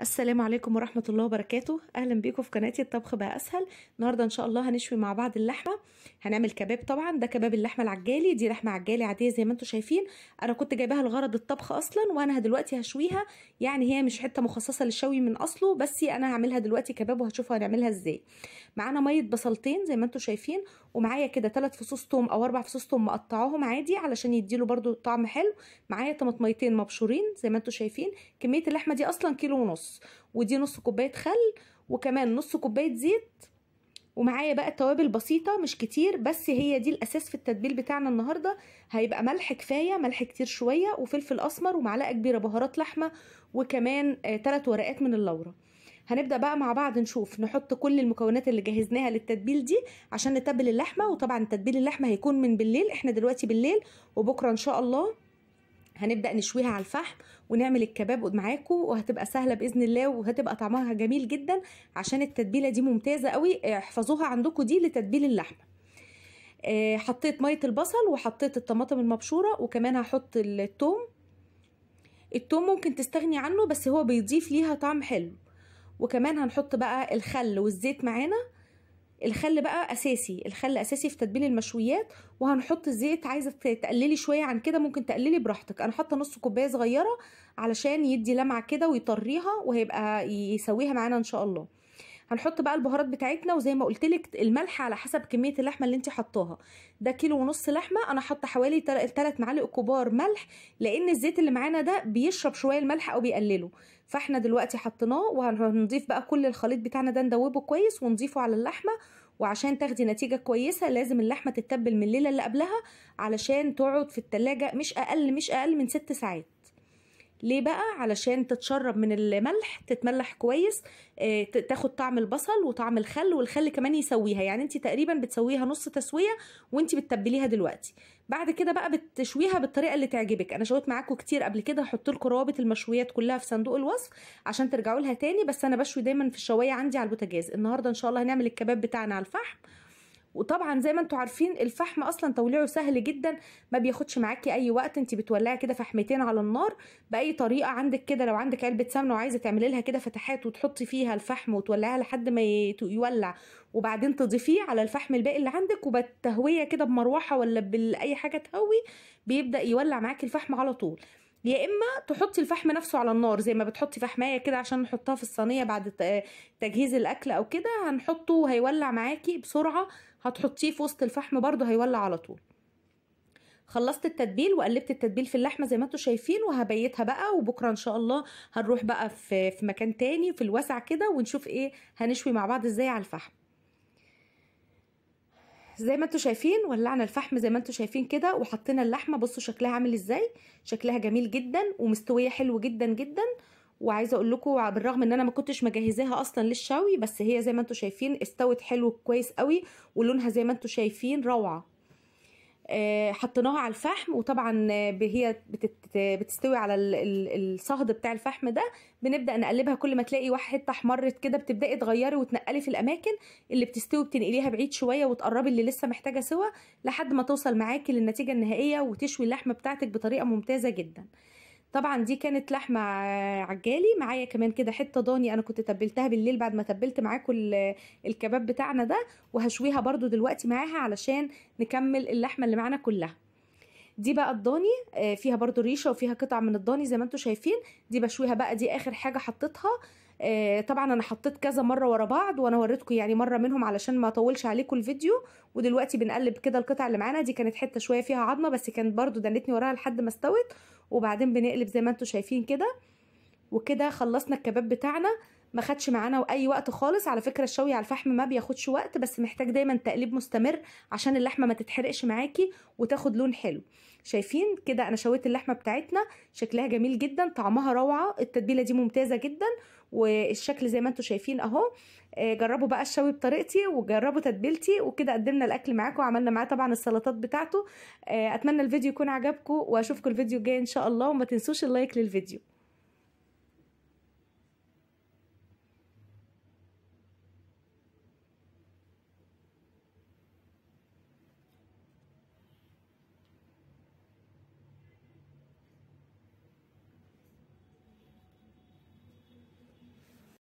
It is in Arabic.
السلام عليكم ورحمة الله وبركاته أهلا بيكم في قناتي الطبخ بقى أسهل النهاردة إن شاء الله هنشوي مع بعض اللحمة هنعمل كباب طبعا ده كباب اللحمة العجالي دي لحمة عجالي عادية زي ما انتم شايفين أنا كنت جايباها لغرض الطبخ أصلا وأنا دلوقتي هشويها يعني هي مش حتة مخصصة للشوي من أصله بس أنا هعملها دلوقتي كباب وهتشوفوا هنعملها إزاي معانا مية بصلتين زي ما انتم شايفين ومعايا كده ثلاث فصوص توم أو أربع فصوص توم مقطعاهم عادي علشان يديله برده طعم حلو معايا طماطميتين مبشورين زي ما انتم شايفين كمية اللحمة دي أصلا كيلو ونص نص ودي نص كوبايه خل وكمان نص كوبايه زيت ومعايا بقى توابل بسيطه مش كتير بس هي دي الاساس في التتبيل بتاعنا النهارده هيبقى ملح كفايه ملح كتير شويه وفلفل اسمر ومعلقه كبيره بهارات لحمه وكمان ثلاث آه ورقات من اللورة هنبدا بقى مع بعض نشوف نحط كل المكونات اللي جهزناها للتتبيل دي عشان نتبل اللحمه وطبعا تتبيل اللحمه هيكون من بالليل احنا دلوقتي بالليل وبكره ان شاء الله هنبدأ نشويها على الفحم ونعمل الكباب معاكم وهتبقى سهلة بإذن الله وهتبقى طعمها جميل جدا عشان التتبيلة دي ممتازة قوي احفظوها عندكم دي لتتبيل اللحمة آه، حطيت مية البصل وحطيت الطماطم المبشورة وكمان هحط الثوم الثوم ممكن تستغني عنه بس هو بيضيف ليها طعم حلو وكمان هنحط بقى الخل والزيت معانا الخل بقى اساسي الخل اساسي في تتبيل المشويات وهنحط الزيت عايزه تقللي شويه عن كده ممكن تقللي براحتك انا حاطه نص كوبايه صغيره علشان يدي لمعه كده ويطريها وهيبقى يسويها معانا ان شاء الله هنحط بقى البهارات بتاعتنا وزي ما قلت لك الملح على حسب كميه اللحمه اللي انت حطاها ده كيلو ونص لحمه انا حاطه حوالي 3 معالق كبار ملح لان الزيت اللي معانا ده بيشرب شويه الملح او بيقلله فاحنا دلوقتي حطيناه وهنضيف بقى كل الخليط بتاعنا ده ندوبه كويس ونضيفه على اللحمه وعشان تاخدي نتيجة كويسة لازم اللحمة تتبل من الليلة اللي قبلها علشان تقعد في التلاجة مش أقل مش أقل من ست ساعات ليه بقى علشان تتشرب من الملح تتملح كويس آه، تاخد طعم البصل وطعم الخل والخل كمان يسويها يعني انت تقريبا بتسويها نص تسويه وانت بتتبليها دلوقتي بعد كده بقى بتشويها بالطريقه اللي تعجبك انا شويت معاكم كتير قبل كده هحط لكم روابط المشويات كلها في صندوق الوصف عشان ترجعوا لها تاني بس انا بشوي دايما في الشوايه عندي على البوتاجاز النهارده ان شاء الله هنعمل الكباب بتاعنا على الفحم وطبعا زي ما انتم عارفين الفحم اصلا توليعه سهل جدا ما بياخدش معاكي اي وقت انت بتولعي كده فحمتين على النار باي طريقه عندك كده لو عندك علبه سمنه وعايزه تعملي لها كده فتحات وتحطي فيها الفحم وتولعيها لحد ما يولع وبعدين تضيفيه على الفحم الباقي اللي عندك وبالتهويه كده بمروحه ولا باي حاجه تهوي بيبدا يولع معاكي الفحم على طول يا اما تحطي الفحم نفسه على النار زي ما بتحطي فحمايه كده عشان نحطها في الصينيه بعد آه، تجهيز الاكل او كده هنحطه هيولع معاكي بسرعه هتحطيه في وسط الفحم برده هيولع على طول خلصت التتبيل وقلبت التتبيل في اللحمه زي ما انتم شايفين وهبيتها بقى وبكره ان شاء الله هنروح بقى في في مكان تاني في الوسع كده ونشوف ايه هنشوي مع بعض ازاي على الفحم زي ما انتم شايفين ولعنا الفحم زي ما انتم شايفين كده وحطينا اللحمه بصوا شكلها عامل ازاي شكلها جميل جدا ومستويه حلو جدا جدا وعايزه اقول لكم بالرغم ان انا ما كنتش مجهزاها اصلا للشوي بس هي زي ما انتم شايفين استوت حلو كويس قوي ولونها زي ما انتم شايفين روعه آه، حطيناها على الفحم وطبعا هي بتستوي على الصهد بتاع الفحم ده بنبدا نقلبها كل ما تلاقي واحد حته احمرت كده بتبداي تغيري وتنقلي في الاماكن اللي بتستوي بتنقليها بعيد شويه وتقربي اللي لسه محتاجه سوا لحد ما توصل معاكي للنتيجه النهائيه وتشوي اللحمه بتاعتك بطريقه ممتازه جدا طبعا دي كانت لحمه عجالي معايا كمان كده حته ضاني انا كنت تبلتها بالليل بعد ما تبلت معاكم الكباب بتاعنا ده وهشويها برده دلوقتي معاها علشان نكمل اللحمه اللي معانا كلها دي بقى الضاني آه، فيها برده ريشه وفيها قطع من الضاني زي ما انتم شايفين دي بشويها بقى دي اخر حاجه حطيتها آه، طبعا انا حطيت كذا مره ورا بعض وانا وريتكم يعني مره منهم علشان ما اطولش عليكم الفيديو ودلوقتي بنقلب كده القطع اللي معانا دي كانت حته شويه فيها عظمه بس كانت برده دنتني وراها لحد ما استوت وبعدين بنقلب زي ما انتم شايفين كده وكده خلصنا الكباب بتاعنا ما خدش معانا اي وقت خالص على فكره الشوي على الفحم ما بياخدش وقت بس محتاج دايما تقليب مستمر عشان اللحمه ما تتحرقش معاكي وتاخد لون حلو شايفين كده انا شويت اللحمه بتاعتنا شكلها جميل جدا طعمها روعه التتبيله دي ممتازه جدا والشكل زي ما انتم شايفين اهو آه، جربوا بقى الشوي بطريقتي وجربوا تتبيلتي وكده قدمنا الاكل معاكم وعملنا معاه طبعا السلطات بتاعته آه، اتمنى الفيديو يكون عجبكم واشوفكم الفيديو الجاي ان شاء الله وما تنسوش اللايك للفيديو